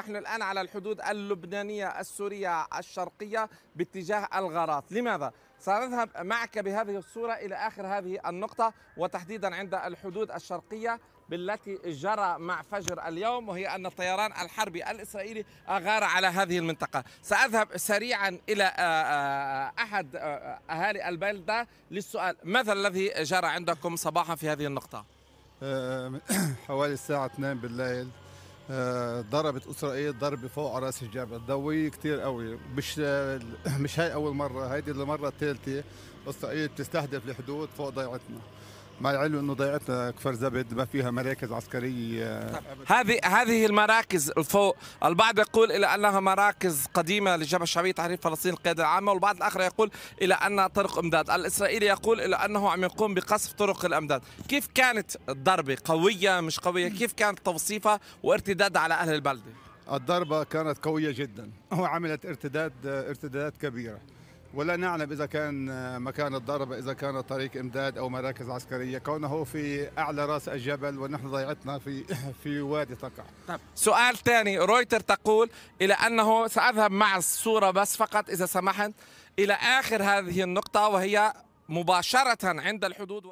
نحن الآن على الحدود اللبنانية السورية الشرقية باتجاه الغارات لماذا؟ سنذهب معك بهذه الصورة إلى آخر هذه النقطة وتحديدا عند الحدود الشرقية بالتي جرى مع فجر اليوم وهي أن الطيران الحربي الإسرائيلي أغار على هذه المنطقة سأذهب سريعا إلى آه، آه، أحد آه، أهالي البلدة للسؤال ماذا الذي جرى عندكم صباحا في هذه النقطة؟ حوالي الساعة 2 بالليل آه، ضربت اسرائيل ضربه فوق راس الجبل ضوية كثير قوي مش مش هاي اول مره هيدي المره الثالثه اسرائيل بتستهدف الحدود فوق ضيعتنا مع العلم انه ضيعتنا كفر زبد ما فيها مراكز عسكريه هذه هذه المراكز الفوق البعض يقول الى انها مراكز قديمه للجبهه الشعبيه تحرير فلسطين القياده العامه والبعض الاخر يقول الى انها طرق امداد الاسرائيلي يقول الى انه عم يقوم بقصف طرق الامداد كيف كانت الضربه قويه مش قويه كيف كانت توصيفها وارتدادها على اهل البلده الضربه كانت قويه جدا وعملت ارتداد ارتدادات كبيره ولا نعلم اذا كان آه، مكان الضرب اذا كان طريق امداد او مراكز عسكريه كونه في اعلى راس الجبل ونحن ضيعتنا في في وادي تقع طب. سؤال ثاني رويتر تقول الى انه ساذهب مع الصوره بس فقط اذا سمحت الى اخر هذه النقطه وهي مباشره عند الحدود